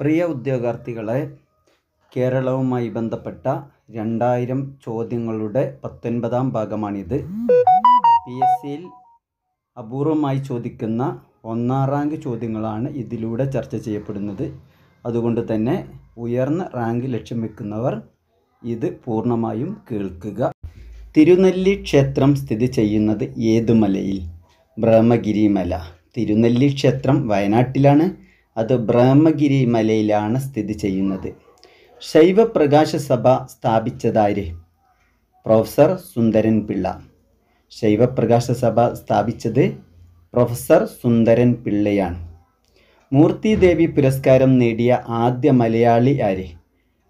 പ്രിയ ഉദ്യോഗാർത്ഥികളെ കേരളവുമായി ബന്ധപ്പെട്ട രണ്ടായിരം ചോദ്യങ്ങളുടെ പത്തൊൻപതാം ഭാഗമാണിത് പി എസ് സിയിൽ അപൂർവമായി ചോദിക്കുന്ന ഒന്നാം റാങ്ക് ചോദ്യങ്ങളാണ് ഇതിലൂടെ ചർച്ച ചെയ്യപ്പെടുന്നത് അതുകൊണ്ട് തന്നെ ഉയർന്ന റാങ്ക് ലക്ഷ്യം വെക്കുന്നവർ ഇത് പൂർണ്ണമായും കേൾക്കുക തിരുനെല്ലി ക്ഷേത്രം സ്ഥിതി ചെയ്യുന്നത് ഏതു മലയിൽ ബ്രഹ്മഗിരി മല തിരുനെല്ലി ക്ഷേത്രം വയനാട്ടിലാണ് അത് ബ്രഹ്മഗിരി മലയിലാണ് സ്ഥിതി ചെയ്യുന്നത് ശൈവപ്രകാശ സഭ സ്ഥാപിച്ചതാര് പ്രൊഫസർ സുന്ദരൻ പിള്ള ശൈവപ്രകാശ സഭ സ്ഥാപിച്ചത് പ്രൊഫസർ സുന്ദരൻ പിള്ളയാണ് മൂർത്തിദേവി പുരസ്കാരം നേടിയ ആദ്യ മലയാളി ആര്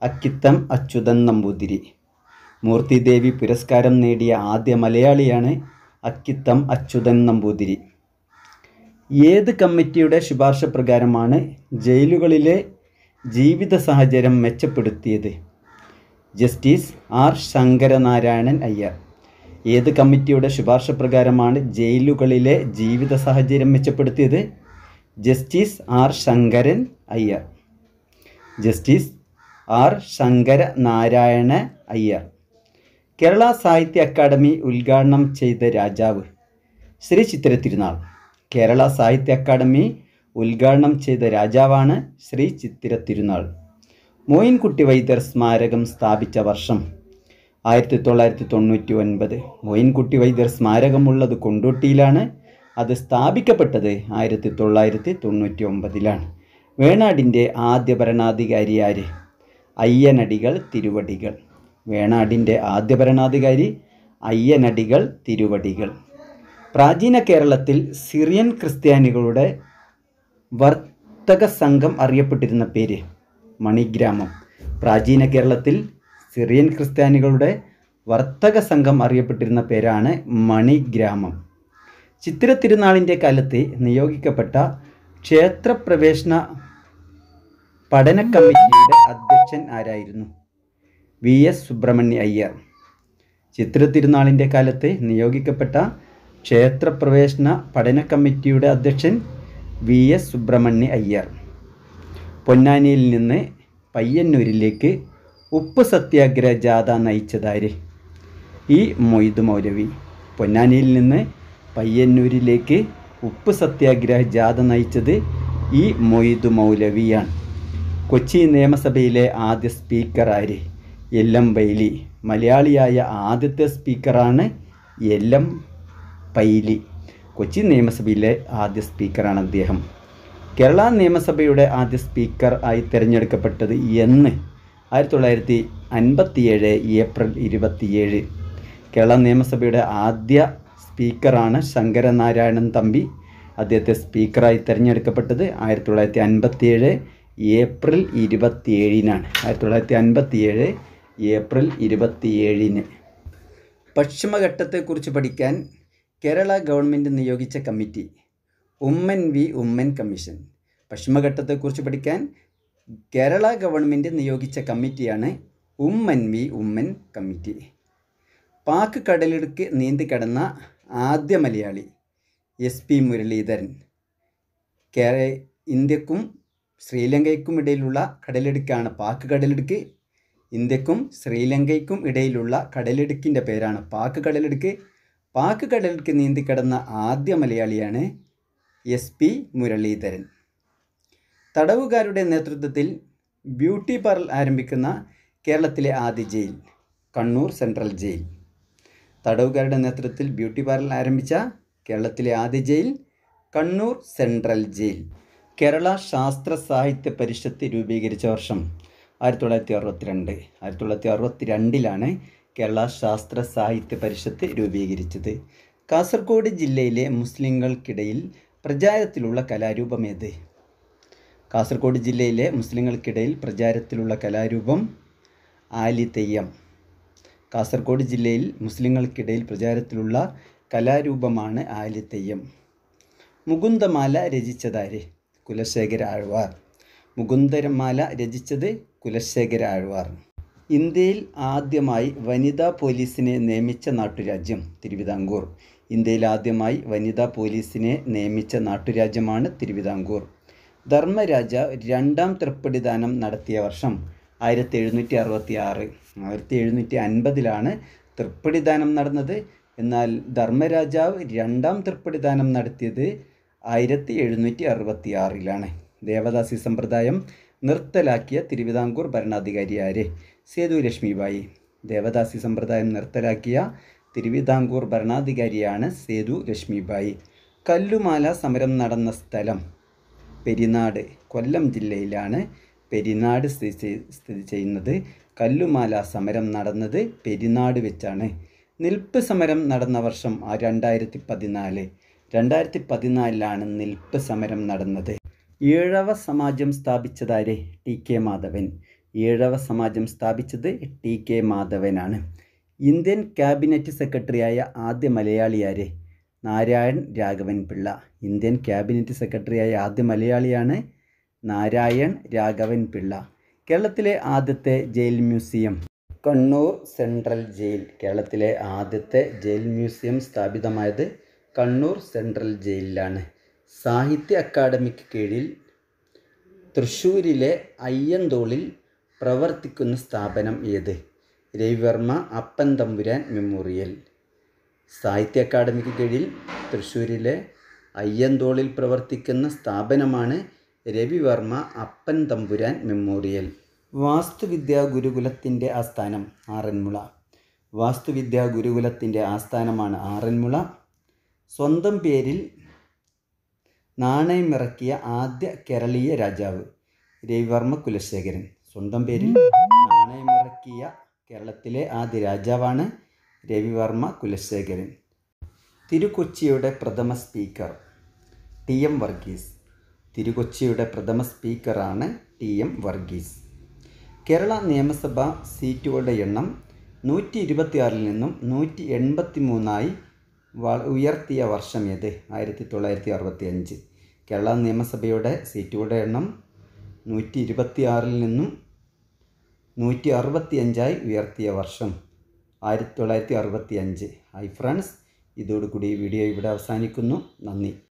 അക്കിത്തം അച്യുതൻ നമ്പൂതിരി മൂർത്തിദേവി പുരസ്കാരം നേടിയ ആദ്യ മലയാളിയാണ് അക്കിത്തം അച്യുതൻ നമ്പൂതിരി ഏത് കമ്മിറ്റിയുടെ ശുപാർശ പ്രകാരമാണ് ജയിലുകളിലെ ജീവിത സാഹചര്യം മെച്ചപ്പെടുത്തിയത് ജസ്റ്റിസ് ആർ ശങ്കരനാരായണൻ അയ്യർ ഏത് കമ്മിറ്റിയുടെ ശുപാർശ പ്രകാരമാണ് ജയിലുകളിലെ ജീവിത സാഹചര്യം മെച്ചപ്പെടുത്തിയത് justice R Sankaran Iyer justice R Sankara Narayana Iyer Kerala Sahitya Akademi ഉദ്ഘാടനം ചെയ്ത രാജാവ് ശ്രീ ചിത്തിര തിരുനാൾ കേരള സാഹിത്യ അക്കാദമി ഉദ്ഘാടനം ചെയ്ത രാജാവാണ് ശ്രീ ചിത്തിര തിരുനാൾ മോയിൻകുട്ടി വൈദ്യർ സ്മാരകം സ്ഥാപിച്ച വർഷം ആയിരത്തി തൊള്ളായിരത്തി തൊണ്ണൂറ്റി ഒൻപത് മോയിൻകുട്ടി വൈദ്യർ സ്മാരകമുള്ളത് കൊണ്ടോട്ടിയിലാണ് അത് സ്ഥാപിക്കപ്പെട്ടത് ആയിരത്തി തൊള്ളായിരത്തി തൊണ്ണൂറ്റി ഒമ്പതിലാണ് വേണാടിൻ്റെ ആദ്യ ഭരണാധികാരി ആര് അയ്യനടികൾ തിരുവടികൾ വേണാടിൻ്റെ ആദ്യ ഭരണാധികാരി അയ്യനടികൾ തിരുവടികൾ പ്രാചീന കേരളത്തിൽ സിറിയൻ ക്രിസ്ത്യാനികളുടെ വർത്തക സംഘം അറിയപ്പെട്ടിരുന്ന പേര് മണിഗ്രാമം പ്രാചീന കേരളത്തിൽ സിറിയൻ ക്രിസ്ത്യാനികളുടെ വർത്തക സംഘം അറിയപ്പെട്ടിരുന്ന പേരാണ് മണിഗ്രാമം ചിത്ര തിരുനാളിൻ്റെ കാലത്ത് നിയോഗിക്കപ്പെട്ട ക്ഷേത്രപ്രവേശന പഠന കമ്മിറ്റിയുടെ അധ്യക്ഷൻ ആരായിരുന്നു വി എസ് സുബ്രഹ്മണ്യ അയ്യർ ചിത്ര തിരുനാളിൻ്റെ കാലത്ത് നിയോഗിക്കപ്പെട്ട ക്ഷേത്രപ്രവേശന പഠന കമ്മിറ്റിയുടെ അധ്യക്ഷൻ വി എസ് സുബ്രഹ്മണ്യ അയ്യർ പൊന്നാനിയിൽ നിന്ന് പയ്യന്നൂരിലേക്ക് ഉപ്പ് സത്യാഗ്രഹ ജാഥ നയിച്ചതാര് ഈ മൊയ്തു മൗലവി പൊന്നാനിയിൽ നിന്ന് പയ്യന്നൂരിലേക്ക് ഉപ്പ് സത്യാഗ്രഹ ജാഥ നയിച്ചത് ഈ മൊയ്തു മൗലവിയാണ് കൊച്ചി നിയമസഭയിലെ ആദ്യ സ്പീക്കർ ആര് ബൈലി മലയാളിയായ ആദ്യത്തെ സ്പീക്കറാണ് എല്ലം പൈലി കൊച്ചി നിയമസഭയിലെ ആദ്യ സ്പീക്കറാണ് അദ്ദേഹം കേരള നിയമസഭയുടെ ആദ്യ സ്പീക്കർ ആയി തിരഞ്ഞെടുക്കപ്പെട്ടത് എന്ന് ആയിരത്തി തൊള്ളായിരത്തി അൻപത്തിയേഴ് ഏപ്രിൽ ഇരുപത്തിയേഴ് കേരള നിയമസഭയുടെ ആദ്യ സ്പീക്കറാണ് ശങ്കരനാരായണൻ തമ്പി അദ്ദേഹത്തെ സ്പീക്കറായി തിരഞ്ഞെടുക്കപ്പെട്ടത് ആയിരത്തി തൊള്ളായിരത്തി അൻപത്തിയേഴ് ഏപ്രിൽ ഇരുപത്തിയേഴിനാണ് ആയിരത്തി തൊള്ളായിരത്തി അൻപത്തിയേഴ് ഏപ്രിൽ ഇരുപത്തിയേഴിന് പശ്ചിമഘട്ടത്തെക്കുറിച്ച് പഠിക്കാൻ കേരള ഗവൺമെൻറ് നിയോഗിച്ച committee Oommen V Oommen commission പശ്ചിമഘട്ടത്തെക്കുറിച്ച് പഠിക്കാൻ കേരള ഗവൺമെൻറ് നിയോഗിച്ച കമ്മിറ്റിയാണ് Oommen V Oommen committee Palk കടലിടുക്ക് നീന്തി കടന്ന ആദ്യ മലയാളി എസ് പി മുരളീധരൻ കേരള ഇന്ത്യക്കും ശ്രീലങ്കയ്ക്കും ഇടയിലുള്ള കടലിടുക്കാണ് പാക്ക് കടലിടുക്ക് ഇന്ത്യക്കും ശ്രീലങ്കയ്ക്കും ഇടയിലുള്ള കടലിടുക്കിൻ്റെ പേരാണ് പാക്ക് കടലിടുക്ക് പാക്ക് കടലിലേക്ക് നീന്തിക്കടന്ന ആദ്യ മലയാളിയാണ് എസ് പി മുരളീധരൻ തടവുകാരുടെ നേതൃത്വത്തിൽ ബ്യൂട്ടി പാർലർ ആരംഭിക്കുന്ന കേരളത്തിലെ ആദ്യ ജയിൽ കണ്ണൂർ സെൻട്രൽ ജയിൽ തടവുകാരുടെ നേതൃത്വത്തിൽ ബ്യൂട്ടി പാർലർ ആരംഭിച്ച കേരളത്തിലെ ആദ്യ jail Kannur central jail Kerala Sasthra Sahithya പരിഷത്ത് രൂപീകരിച്ച വർഷം ആയിരത്തി തൊള്ളായിരത്തി അറുപത്തിരണ്ട് ആയിരത്തി തൊള്ളായിരത്തി അറുപത്തി രണ്ടിലാണ് കേരള ശാസ്ത്ര സാഹിത്യ പരിഷത്ത് രൂപീകരിച്ചത് കാസർഗോഡ് ജില്ലയിലെ മുസ്ലിങ്ങൾക്കിടയിൽ പ്രചാരത്തിലുള്ള കലാരൂപമേത് കാസർഗോഡ് ജില്ലയിലെ മുസ്ലിങ്ങൾക്കിടയിൽ പ്രചാരത്തിലുള്ള കലാരൂപം തെയ്യം കാസർഗോഡ് ജില്ലയിൽ മുസ്ലിങ്ങൾക്കിടയിൽ പ്രചാരത്തിലുള്ള കലാരൂപമാണ് തെയ്യം മുകുന്ദമാല രചിച്ചതാര് കുലശേഖര ആഴ്വാർ മുകുന്ദരമാല രചിച്ചത് കുലശേഖര ആഴ്വാർ ഇന്ത്യയിൽ ആദ്യമായി വനിതാ പോലീസിനെ നിയമിച്ച നാട്ടുരാജ്യം തിരുവിതാംകൂർ ഇന്ത്യയിൽ ആദ്യമായി വനിതാ പോലീസിനെ നിയമിച്ച നാട്ടുരാജ്യമാണ് തിരുവിതാംകൂർ ധർമ്മരാജ രണ്ടാം തൃപ്പടിദാനം നടത്തിയ വർഷം ആയിരത്തി എഴുന്നൂറ്റി അറുപത്തി ആറ് ആയിരത്തി എഴുന്നൂറ്റി അൻപതിലാണ് തൃപ്പടിദാനം നടന്നത് എന്നാൽ ധർമ്മരാജാവ് രണ്ടാം തൃപ്പടിദാനം നടത്തിയത് ആയിരത്തി എഴുന്നൂറ്റി അറുപത്തി ആറിലാണ് ദേവദാസി സമ്പ്രദായം നിർത്തലാക്കിയ തിരുവിതാംകൂർ ഭരണാധികാരിയാരെ സേതു ലക്ഷ്മിബായി ദേവദാസി സമ്പ്രദായം നിർത്തലാക്കിയ തിരുവിതാംകൂർ ഭരണാധികാരിയാണ് സേതു ലക്ഷ്മിബായി കല്ലുമാല സമരം നടന്ന സ്ഥലം പെരിനാട് കൊല്ലം ജില്ലയിലാണ് പെരിനാട് സ്ഥിതി ചെയ്യുന്നത് കല്ലുമാല സമരം നടന്നത് പെരിനാട് വെച്ചാണ് നിൽപ്പ് സമരം നടന്ന വർഷം രണ്ടായിരത്തി പതിനാല് രണ്ടായിരത്തി പതിനാലിലാണ് നിൽപ്പ് സമരം നടന്നത് ഈഴവ സമാജം സ്ഥാപിച്ചതാരെ ടി കെ മാധവൻ ഈഴവ സമാജം സ്ഥാപിച്ചത് ടി കെ മാധവനാണ് ഇന്ത്യൻ ക്യാബിനറ്റ് സെക്രട്ടറിയായ ആദ്യ മലയാളിയാരെ നാരായൺ രാഘവൻ പിള്ള ഇന്ത്യൻ ക്യാബിനറ്റ് സെക്രട്ടറിയായ ആദ്യ മലയാളിയാണ് നാരായൺ രാഘവൻ പിള്ള കേരളത്തിലെ ആദ്യത്തെ jail museum Kannur central jail കേരളത്തിലെ ആദ്യത്തെ ജയിൽ മ്യൂസിയം സ്ഥാപിതമായത് കണ്ണൂർ സെൻട്രൽ ജയിലിലാണ് സാഹിത്യ അക്കാദമിക്ക് കീഴിൽ തൃശ്ശൂരിലെ അയ്യന്തോളിൽ പ്രവർത്തിക്കുന്ന സ്ഥാപനം ഏത് രവിവർമ്മ അപ്പൻ തമ്പുരാൻ മെമ്മോറിയൽ സാഹിത്യ അക്കാദമിക്ക് കീഴിൽ തൃശ്ശൂരിലെ അയ്യന്തോളിൽ പ്രവർത്തിക്കുന്ന സ്ഥാപനമാണ് രവിവർമ്മ അപ്പൻ തമ്പുരാൻ മെമ്മോറിയൽ വാസ്തുവിദ്യാ ഗുരുകുലത്തിൻ്റെ ആസ്ഥാനം ആറന്മുള വാസ്തുവിദ്യാ ഗുരുകുലത്തിൻ്റെ ആസ്ഥാനമാണ് ആറന്മുള സ്വന്തം പേരിൽ നാണയമിറക്കിയ ആദ്യ കേരളീയ രാജാവ് രവിവർമ്മ കുലശേഖരൻ സ്വന്തം പേരിൽ നാണയമിറക്കിയ കേരളത്തിലെ ആദ്യ രാജാവാണ് രവിവർമ്മ കുലശേഖരൻ തിരുക്കൊച്ചിയുടെ പ്രഥമ സ്പീക്കർ ടി എം വർഗീസ് തിരുക്കൊച്ചിയുടെ പ്രഥമ സ്പീക്കറാണ് ടി എം വർഗീസ് കേരള നിയമസഭാ സീറ്റുകളുടെ എണ്ണം നൂറ്റി ഇരുപത്തിയാറിൽ നിന്നും നൂറ്റി എൺപത്തി മൂന്നായി ഉയർത്തിയ വർഷം ഏത് ആയിരത്തി തൊള്ളായിരത്തി അറുപത്തി അഞ്ച് കേരള നിയമസഭയുടെ സീറ്റുകളുടെ എണ്ണം നൂറ്റി ഇരുപത്തി ആറിൽ നിന്നും നൂറ്റി അറുപത്തി അഞ്ചായി ഉയർത്തിയ വർഷം ആയിരത്തി തൊള്ളായിരത്തി അറുപത്തി അഞ്ച് ഹൈ ഫ്രണ്ട്സ് ഇതോടുകൂടി വീഡിയോ ഇവിടെ അവസാനിക്കുന്നു നന്ദി